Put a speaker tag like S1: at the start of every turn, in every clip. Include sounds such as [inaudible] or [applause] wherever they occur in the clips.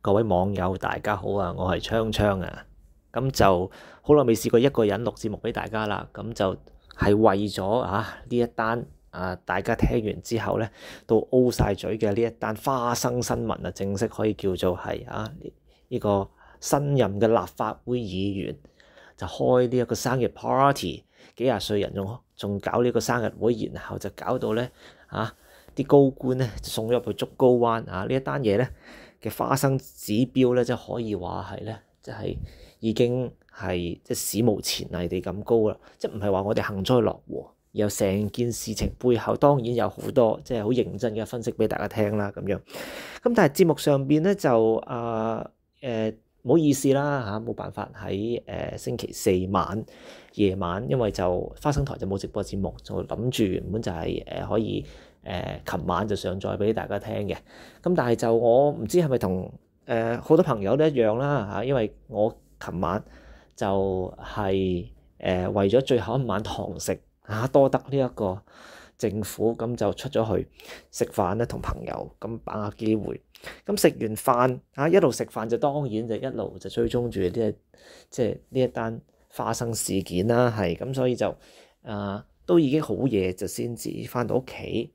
S1: 各位網友，大家好啊！我係昌昌啊，咁就好耐未試過一個人錄节目俾大家啦。咁就係為咗啊呢一單啊，大家聽完之後咧，都 O 晒嘴嘅呢一單花生新聞啊，正式可以叫做係啊呢個新任嘅立法會議員就開呢一個生日 party，幾廿歲人仲仲搞呢個生日會，然後就搞到咧啊啲高官咧送咗入去竹篙灣啊！呢一單嘢咧～嘅花生指標咧，即係可以話係咧，即係已經係即係史無前例地咁高啦。即係唔係話我哋幸災樂禍，有成件事情背後當然有好多即係好認真嘅分析俾大家聽啦咁樣。咁但係節目上邊咧就啊誒唔好意思啦嚇，冇辦法喺誒星期四晚夜晚，因為就花生台就冇直播節目，就諗住原本就係誒可以。誒，琴晚就上載俾大家聽嘅，咁但係就我唔知係咪同誒好多朋友都一樣啦嚇，因為我琴晚就係誒為咗最後一晚堂食嚇 [laughs] 多得呢一個政府咁就出咗去食飯咧，同朋友咁把握機會，咁食完飯嚇一路食飯就當然就一路就追蹤住一即係呢一單花生事件啦，係咁所以就啊都已經好夜就先至翻到屋企。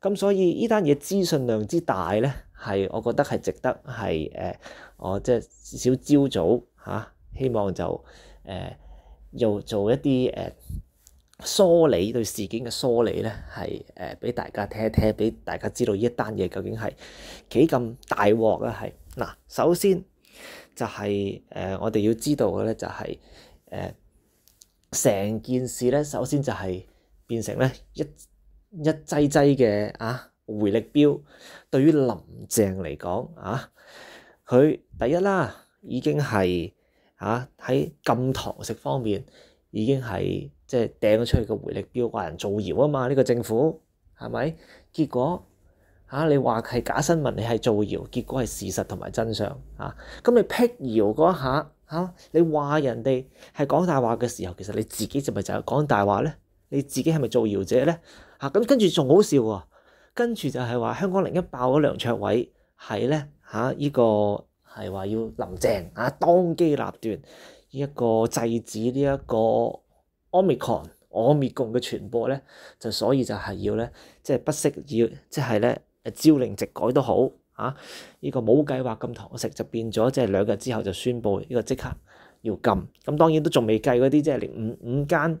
S1: 咁所以呢單嘢資訊量之大咧，係我覺得係值得係誒，我即係至少朝早嚇，希望就誒又做一啲誒梳理對事件嘅梳理咧，係誒俾大家聽一聽，俾大家知道一單嘢究竟係幾咁大鑊啊！係嗱，首先就係誒我哋要知道嘅咧，就係誒成件事咧，首先就係變成咧一。一剂剂嘅啊回力标，对于林郑嚟讲啊，佢第一啦，已经系啊喺禁堂食方面已经系即系掟咗出去嘅回力标，话人造谣啊嘛。呢个政府系咪？结果啊，你话系假新闻，你系造谣，结果系事实同埋真相啊。咁你辟谣嗰下啊，你话人哋系讲大话嘅时候，其实你自己就咪就系讲大话咧？你自己系咪造谣者咧？嚇咁跟住仲好笑喎，跟住就係話香港另一爆咗梁卓偉，係咧嚇依個係話要林鄭啊當機立斷呢一個制止呢一個 Omicron 我滅共嘅傳播咧，就所以就係要咧即係不惜要即係咧招令夕改都好嚇依個冇計劃咁堂食就變咗即係兩日之後就宣布呢個即刻要禁，咁當然都仲未計嗰啲即係五五間。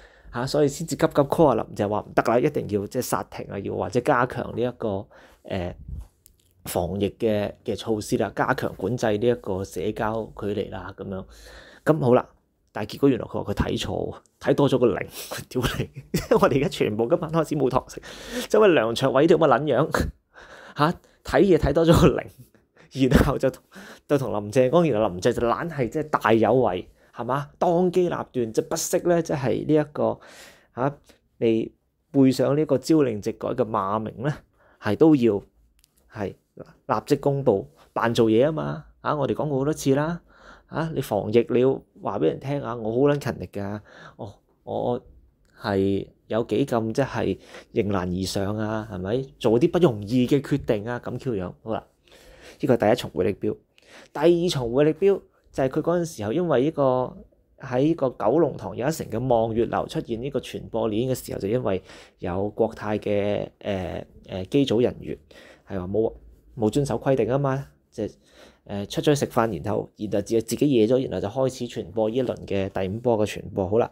S1: 嚇，所以先至急急 call 阿林，就係話唔得啦，一定要即係剎停啊，要或者加強呢一個誒防疫嘅嘅措施啦，加強管制呢一個社交距離啦，咁樣咁好啦。但係結果原來佢話佢睇錯，睇多咗個零，[laughs] 屌你！我哋而家全部今晚開始冇堂食，就喂梁卓偉啲咁嘅撚樣嚇睇嘢睇多咗個零，然後就就同林鄭講，原來林鄭就懶係即係大有為。係嘛？當機立斷即不識咧，即係呢一個嚇，你背上呢個朝令夕改嘅罵名咧，係都要係立即公佈扮做嘢啊嘛！嚇，我哋講過好多次啦，嚇你防疫你要話俾人聽啊，我好撚勤力㗎，哦，我係有幾咁即係迎難而上啊，係咪做啲不容易嘅決定啊咁樣？好啦，呢個係第一重回力標，第二重回力標。就係佢嗰陣時候，因為呢個喺個九龍塘有一成嘅望月樓出現呢個傳播鏈嘅時候，就因為有國泰嘅誒誒機組人員係話冇冇遵守規定啊嘛，即係誒出咗去食飯，然後然後自自己惹咗，然後就開始傳播一輪嘅第五波嘅傳播，好啦，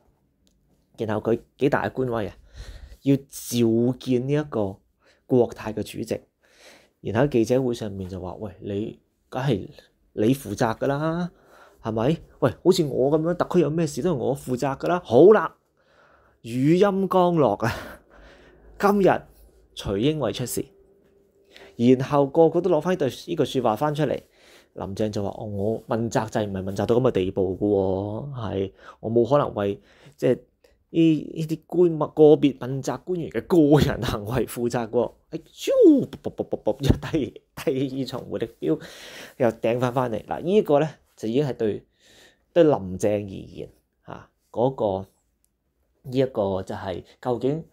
S1: 然後佢幾大官威啊，要召見呢一個國泰嘅主席，然後記者會上面就話：喂，你梗係你負責噶啦！系咪？喂，好似我咁样，特區有咩事都系我負責噶啦。好啦，語音剛落啊，[laughs] 今日徐英偉出事，然後個個都攞翻呢對呢句説話翻出嚟。林鄭就話：我問責就係唔係問責到咁嘅地步嘅喎，係我冇可能為即係呢呢啲官物個別問責官員嘅個人行為負責嘅喎。哎，超！[laughs] 又低第二重回的標，又頂翻翻嚟嗱，呢個咧。就已經係對對林鄭而言嚇嗰個呢一個就係究竟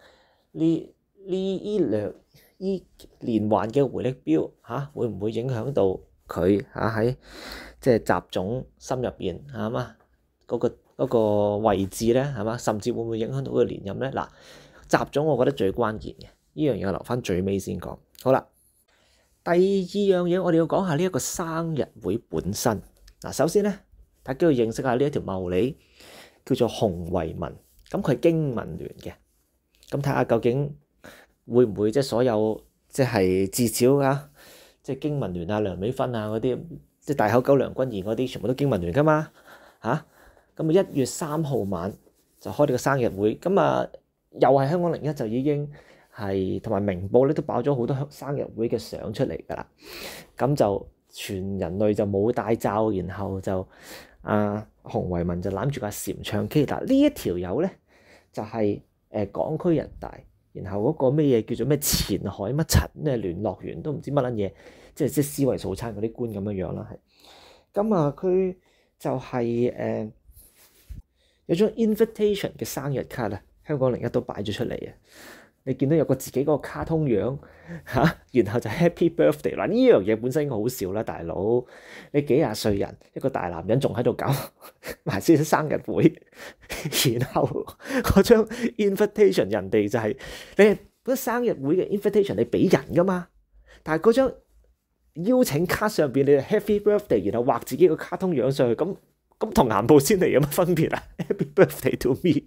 S1: 呢呢依兩依連環嘅回力標嚇會唔會影響到佢嚇喺即係集總心入邊嚇嘛嗰個嗰個位置咧嚇嘛甚至會唔會影響到佢連任咧嗱集總我覺得最關鍵嘅呢樣嘢留翻最尾先講好啦第二樣嘢我哋要講下呢一個生日會本身。嗱，首先咧，大家要認識下呢一條茂利，叫做洪维民，咁佢係經文聯嘅，咁睇下究竟會唔會即係所有即係至少啊，即係經文聯啊、梁美芬啊嗰啲，即係大口狗梁君彥嗰啲，全部都經文聯噶嘛？嚇，咁啊一月三號晚就開呢個生日會，咁啊又係香港零一就已經係同埋明報咧都爆咗好多生日會嘅相出嚟㗎啦，咁就。全人類就冇戴罩，然後就阿洪維民就攬住個禪唱 K。嗱呢一條友咧就係誒港區人大，然後嗰個咩嘢叫做咩前海乜陳咩聯絡員都唔知乜撚嘢，即係即思維素餐嗰啲官咁樣樣啦，咁啊佢就係誒有張 invitation 嘅生日卡啊，香港另一都擺咗出嚟啊！你見到有個自己嗰個卡通樣嚇，[laughs] 然後就 Happy Birthday 啦！呢樣嘢本身好笑啦，大佬，你幾廿歲人一個大男人仲喺度搞 [laughs] 埋先生日會，[laughs] 然後嗰張 invitation 人哋就係你嗰生日會嘅 invitation 你俾人噶嘛？但係嗰張邀請卡上邊你 Happy Birthday，然後畫自己個卡通樣上去，咁咁同南布先嚟有乜分別啊？Happy Birthday to me！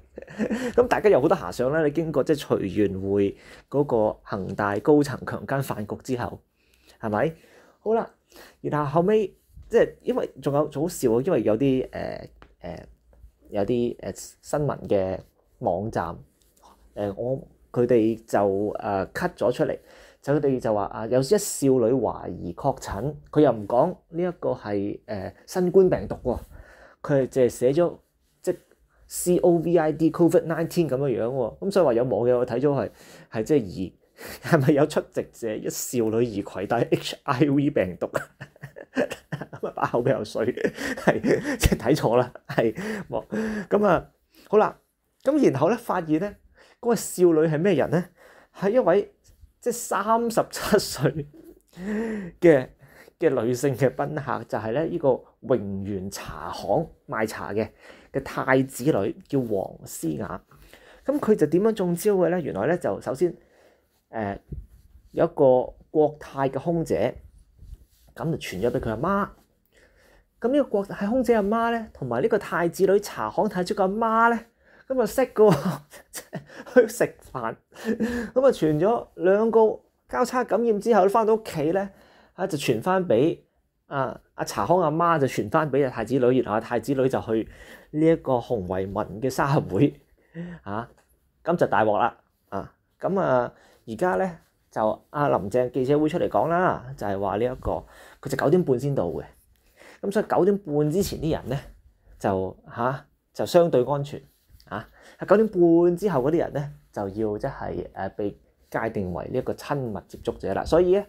S1: [laughs] 咁大家有好多遐想啦。你经过即系随缘会嗰个恒大高层强奸饭局之后，系咪？好啦，然后后尾即系因为仲有仲好笑啊，因为有啲诶诶有啲诶新闻嘅网站诶，我佢哋就诶 cut 咗出嚟，就佢哋就话啊，有一少女怀疑确诊，佢又唔讲呢一个系诶新冠病毒，佢系就系写咗。C O V I D COVID nineteen 咁嘅樣喎，咁所以話有網嘅我睇咗係係即係疑 [laughs] 係咪有出席者一少女而攜帶 H I V 病毒？[laughs] 咁啊把口比較水，係即係睇錯啦，係冇咁啊好啦，咁然後咧發現咧嗰個少女係咩人咧？係一位即係三十七歲嘅嘅女性嘅賓客，就係咧呢個榮源茶行賣茶嘅。嘅太子女叫黃思雅，咁佢就點樣中招嘅咧？原來咧就首先誒有一個國泰嘅空姐，咁就傳咗俾佢阿媽。咁呢個國泰空姐阿媽咧，同埋呢個太子女茶行睇出嘅阿媽咧，咁啊識嘅喎，去食飯，咁啊傳咗兩個交叉感染之後，翻到屋企咧，啊就傳翻俾。啊！阿查康阿媽就傳翻俾阿太子女，然後阿太子女就去呢一個洪維民嘅生日會，啊，咁就大鑊啦！啊，咁啊，而家咧就阿林郑記者會出嚟講啦，就係話呢一個佢就九點半先到嘅，咁所以九點半之前啲人咧就嚇就相對安全，啊，九點半之後嗰啲人咧就要即係誒被界定為呢一個親密接觸者啦，所以咧。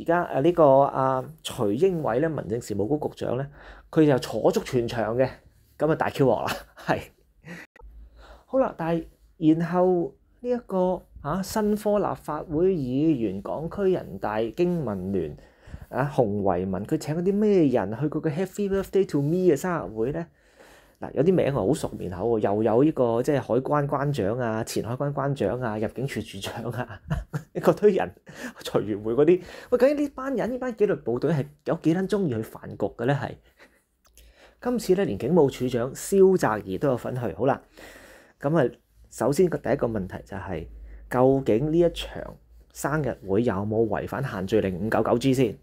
S1: 而家誒呢個阿徐英偉咧，民政事務局局長咧，佢就坐足全場嘅，咁啊大 Q 鑊啦，[laughs] 係好啦。但係然後呢一個啊新科立法會議員、港區人大經民聯啊洪維民，佢請嗰啲咩人去佢嘅 Happy Birthday to Me 嘅生日會咧？嗱，有啲名我好熟面口喎，又有呢個即係海關關長啊、前海關關長啊、[laughs] 入境處處長啊，一 [laughs] 個堆人，財團會嗰啲，喂，究竟呢班人、呢班紀律部隊係有幾撚人中意去犯局嘅咧？係今次咧，連警務處長蕭澤怡都有份去，好啦。咁啊，首先個第一個問題就係，究竟呢一場生日會有冇違反限聚令五九九 G 先？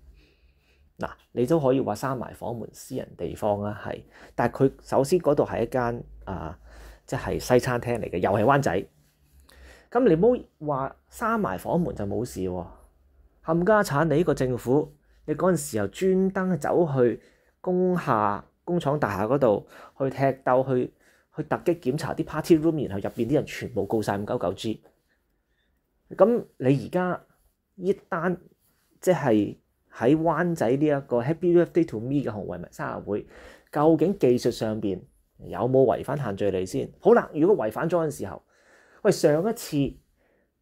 S1: 嗱，你都可以話閂埋房門，私人地方啊，係。但係佢首先嗰度係一間啊，即係西餐廳嚟嘅，又係灣仔。咁你唔好話閂埋房門就冇事喎，冚家產！你呢個政府，你嗰陣時又專登走去工廈、工廠大廈嗰度去踢鬥，去去突擊檢查啲 party room，然後入邊啲人全部告晒五九九 G。咁你而家一單即係。喺灣仔呢一個 Happy Birthday to Me 嘅紅圍咪生日會，究竟技術上邊有冇違反限聚令先？好啦，如果違反咗嘅時候，喂上一次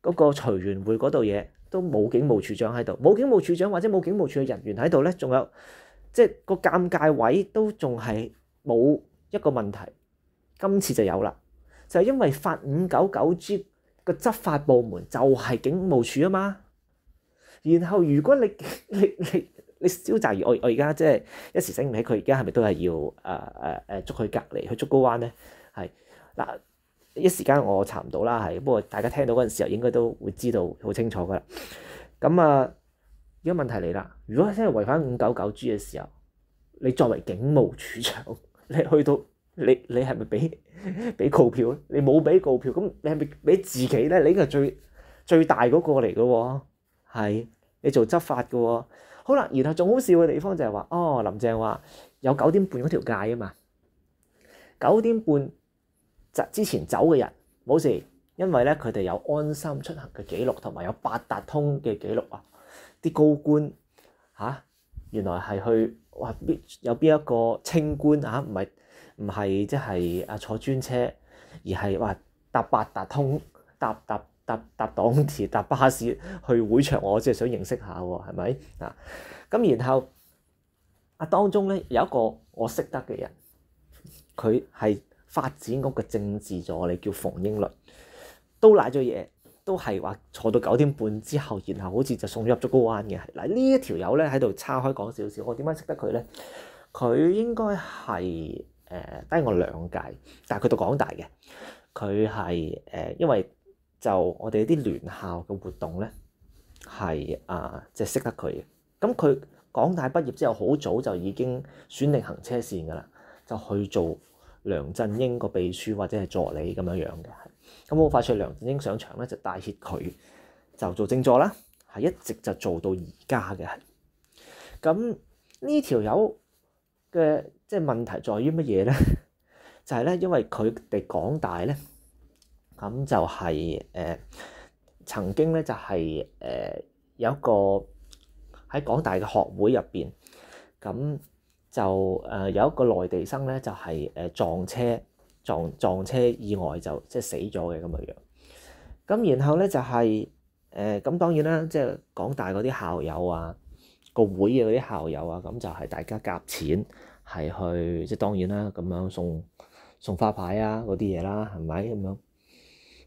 S1: 嗰個隨緣會嗰度嘢都冇警務處長喺度，冇警務處長或者冇警務處嘅人員喺度咧，仲有即係個尷尬位都仲係冇一個問題，今次就有啦，就係因為法五九九 G 個執法部門就係警務處啊嘛。然後如果你 [laughs] 你你你招集而我我而家即係一時醒唔起佢而家係咪都係要誒誒誒捉佢隔離去捉高灣咧？係嗱一時間我查唔到啦，係不過大家聽到嗰陣時候應該都會知道好清楚噶啦。咁啊，而家問題嚟啦，如果真係違反五九九 G 嘅時候，你作為警務處長，[laughs] 你去到你你係咪俾俾告票咧？你冇俾告票，咁你係咪俾自己咧？你係最最大嗰個嚟嘅喎，係。你做執法嘅喎，好啦，然後仲好笑嘅地方就係話，哦，林鄭話有九點半嗰條界啊嘛，九點半之前走嘅人冇事，因為咧佢哋有安心出行嘅記錄同埋有八達通嘅記錄啊，啲高官嚇原來係去哇有邊一個清官啊？唔係唔係即係啊坐專車，而係話搭八達通搭搭。搭搭黨鐵 [laughs] 搭巴士去會場，我只係想認識下喎，係咪啊？咁然後啊，當中咧有一個我識得嘅人，佢係發展局嘅政治助理，叫馮英倫，都賴咗嘢，都係話坐到九點半之後，然後好似就送咗入咗高灣嘅。嗱呢一條友咧喺度叉開講少少，我點解識得佢咧？佢應該係誒低我兩屆，但係佢讀港大嘅，佢係誒因為。就我哋啲聯校嘅活動咧，係啊，即係識得佢嘅。咁佢港大畢業之後，好早就已經選定行車線噶啦，就去做梁振英個秘書或者係助理咁樣樣嘅。咁好快脆，梁振英上場咧就帶協佢，就做正座啦，係一直就做到而家嘅。咁呢條友嘅即係問題在於乜嘢咧？就係咧，因為佢哋港大咧。咁就係誒曾經咧，就係誒有一個喺廣大嘅學會入邊，咁就誒有一個內地生咧，就係誒撞車撞撞車意外就即係死咗嘅咁嘅樣。咁然後咧就係誒咁當然啦，即係廣大嗰啲校友啊，個會嘅嗰啲校友啊，咁就係大家夾錢係去即係當然啦，咁樣送送花牌啊嗰啲嘢啦，係咪咁樣？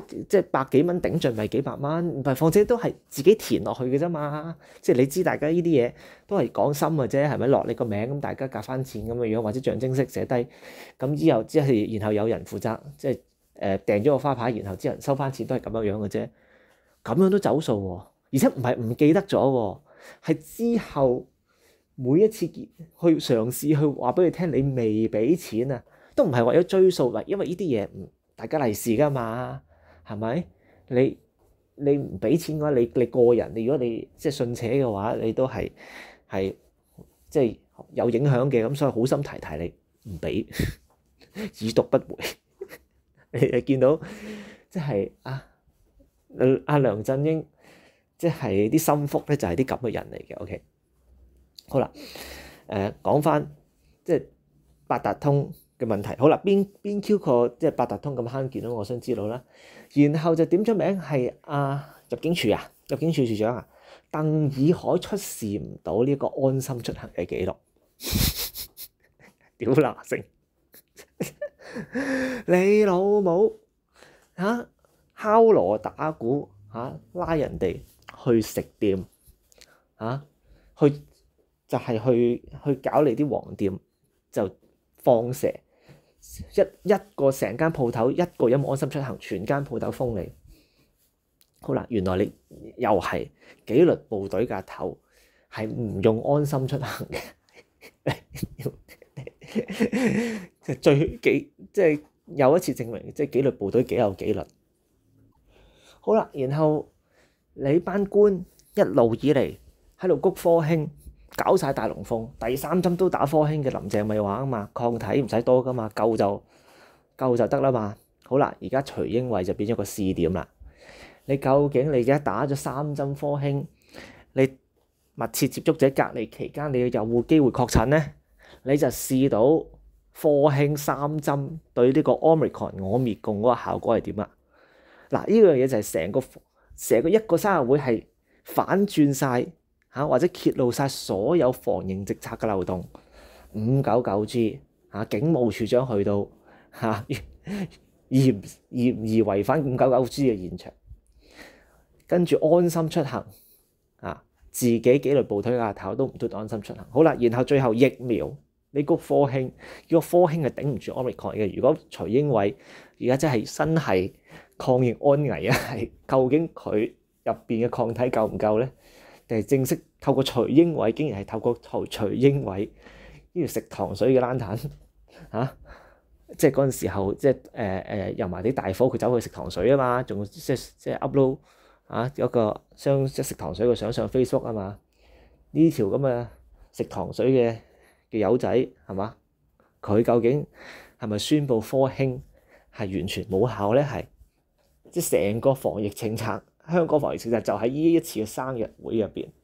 S1: 即即百幾蚊頂盡咪幾百蚊，唔係況且都係自己填落去嘅啫嘛。即你知大家呢啲嘢都係講心嘅啫，係咪落你個名咁，大家夾翻錢咁嘅樣，或者象徵式寫低。咁之後即係然後有人負責，即係誒訂咗個花牌，然後之後收翻錢都係咁樣樣嘅啫。咁樣都走數喎，而且唔係唔記得咗喎，係之後每一次去嘗試去話俾佢聽，你未俾錢啊，都唔係為咗追數，因為呢啲嘢大家嚟是㗎嘛。係咪？你你唔俾錢嘅話，你你個人，你如果你即係信邪嘅話，你都係係即係有影響嘅。咁所以好心提提你，唔俾以毒 [laughs] 不回。你見到即係阿阿梁振英，即係啲心腹咧，就係啲咁嘅人嚟嘅。OK，好啦，誒講翻即係八達通嘅問題。好啦，邊邊 Q 個即係八達通咁慳件咧？我想知道啦。然後就點出名係啊入境處啊，入境處處長啊，鄧以海出示唔到呢個安心出行嘅記錄，[laughs] 屌乸性，[laughs] 你老母嚇敲锣打鼓嚇拉人哋去食店嚇去就係去去搞你啲黃店就放蛇。一一個成間鋪頭，一個音安心出行，全間鋪頭封你。好啦，原來你又係紀律部隊嘅頭，係唔用安心出行嘅。最 [laughs] 幾即係又一次證明，即係紀律部隊幾有紀律。好啦，然後你班官一路以嚟喺度谷科興。搞晒大龍鳳，第三針都打科興嘅林鄭咪話啊嘛，抗體唔使多噶嘛，夠就夠就得啦嘛。好啦，而家徐英偉就變咗個試點啦。你究竟你而家打咗三針科興，你密切接觸者隔離期間，你有冇機會確診咧？你就試到科興三針對呢個 Omicron 我滅共嗰個效果係點啊？嗱，呢樣嘢就係成個成個一個生日會係反轉晒。嚇或者揭露晒所有防疫政策嘅漏洞，五九九 G 嚇，警務處長去到嚇，嫌嫌而違反五九九 G 嘅現場，跟住安心出行啊，自己幾嚟部隊阿頭都唔推安心出行。好啦，然後最後疫苗呢個科興，呢個科興係頂唔住 omicron 嘅。如果徐英偉而家真係真係抗疫安危啊，係究竟佢入邊嘅抗體夠唔夠咧？定係正式？透過徐英偉，竟然係透過逃徐英偉呢條食糖水嘅冷淡嚇，[laughs] 即係嗰陣時候，即係誒誒遊埋啲大火，佢走去食糖水啊嘛，仲即係即係 upload 啊一個相即係食糖水嘅相上 Facebook 啊嘛，呢條咁嘅食糖水嘅嘅友仔係嘛？佢究竟係咪宣布科興係完全冇效咧？係即係成個防疫政策，香港防疫政策就喺呢一次嘅生日會入邊。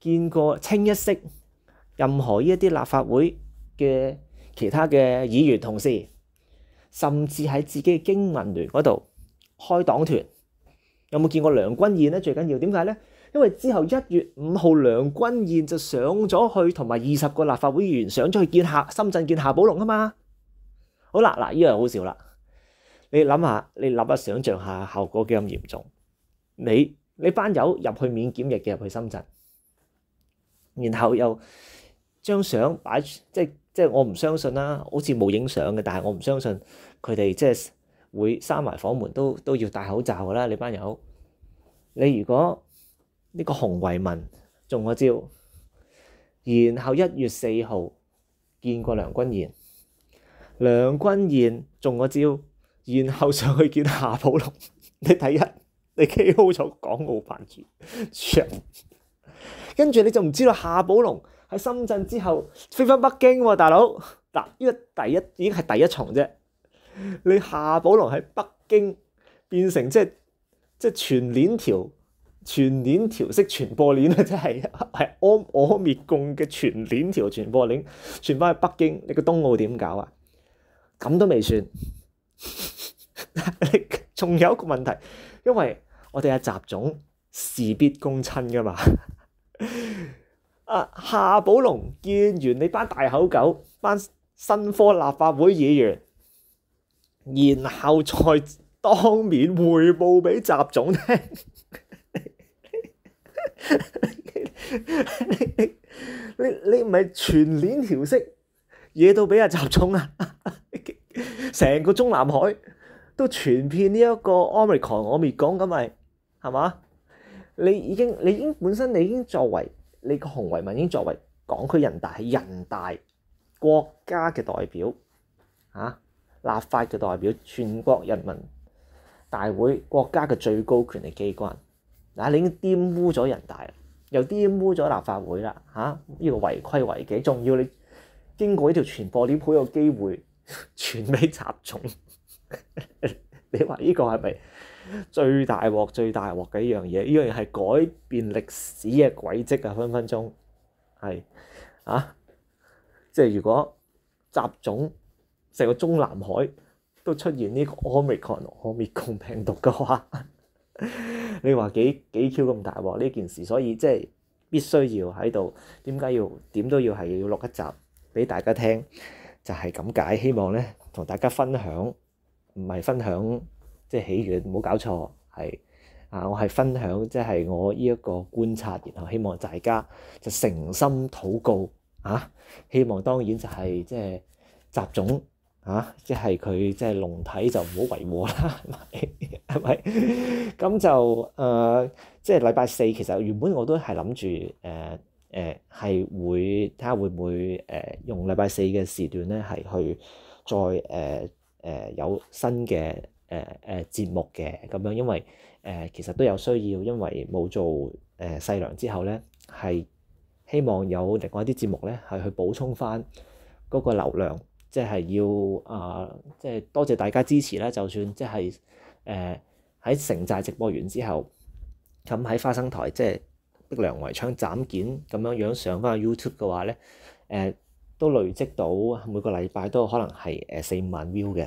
S1: 見過清一色任何呢一啲立法會嘅其他嘅議員同事，甚至喺自己嘅經文聯嗰度開黨團，有冇見過梁君燕咧？最緊要點解咧？因為之後一月五號梁君燕就上咗去，同埋二十個立法會議員上咗去見下深圳見夏寶龍啊嘛。好啦，嗱，依樣好笑啦。你諗下，你立下，想象下效果幾咁嚴重？你你班友入去免檢疫嘅入去深圳。然後又張相擺，即即我唔相信啦，好似冇影相嘅，但係我唔相信佢哋即係會閂埋房門都都要戴口罩噶啦，你班友。你如果呢個洪慧民中咗招，然後一月四號見過梁君彦，梁君彦中咗招，然後上去見夏寶龍，你第一你 K.O. 咗港澳辦主，跟住你就唔知道夏寶龍喺深圳之後飛翻北京喎，大佬嗱，呢個第一已經係第一重啫。你夏寶龍喺北京變成即係即係全鏈條、全鏈條式傳播鏈啊，即係係安我滅共嘅全鏈條傳播鏈，傳翻去北京，你個東澳點搞啊？咁都未算，仲有一個問題，因為我哋阿習總事必躬親噶嘛。[laughs] 啊，夏宝龙见完你班大口狗，班新科立法会议员，然后再当面汇报俾习总听。你你唔系全链调息，惹到俾阿习总啊？[laughs] 成个中南海都全片呢一个 omicron，我未讲咁咪系嘛？你已經，你已經本身，你已經作為你個洪維文已經作為港區人大係人大國家嘅代表啊，立法嘅代表，全國人民大會國家嘅最高權力機關。嗱，你已經玷污咗人大，又玷污咗立法會啦，嚇！呢個違規違紀，仲要你經過呢條傳播鏈好有機會，[laughs] 傳俾查重。你話呢個係咪？最大鑊最大鑊嘅一樣嘢，呢樣嘢係改變歷史嘅軌跡啊！分分鐘係啊！即係如果雜種成個中南海都出現呢個 omicron omicron 病毒嘅話，[laughs] 你話几几 q 咁大鑊呢件事？所以即係必須要喺度，點解要點都要係要錄一集俾大家聽？就係咁解，希望咧同大家分享，唔係分享。即係喜悦，好搞錯，係啊！我係分享，即係我呢一個觀察，然後希望大家就誠心禱告啊！希望當然就係即係雜種啊，即係佢即係龍體就唔好為禍啦，[laughs] 係咪？咁就誒，即係禮拜四其實原本我都係諗住誒誒係會睇下會唔會誒用禮拜四嘅時段咧係去再誒誒有新嘅。誒誒節目嘅咁樣，因為誒其實都有需要，因為冇做誒細糧之後咧，係希望有另外一啲節目咧，係去補充翻嗰個流量，即係要啊，即係多謝大家支持啦。就算即係誒喺城寨直播完之後，咁喺花生台即係逼梁圍槍斬件咁樣樣上翻 YouTube 嘅話咧，誒都累積到每個禮拜都可能係誒四五萬 view 嘅。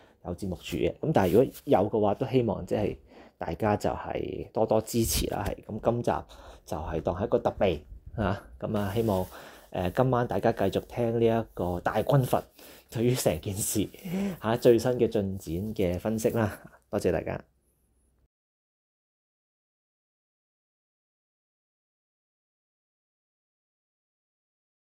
S1: 有志目住嘅，咁但系如果有嘅话，都希望即系大家就系多多支持啦，系咁今集就系当系一个特备，吓咁啊希望诶今晚大家继续听呢一个大军阀对于成件事吓最新嘅进展嘅分析啦，多谢大家。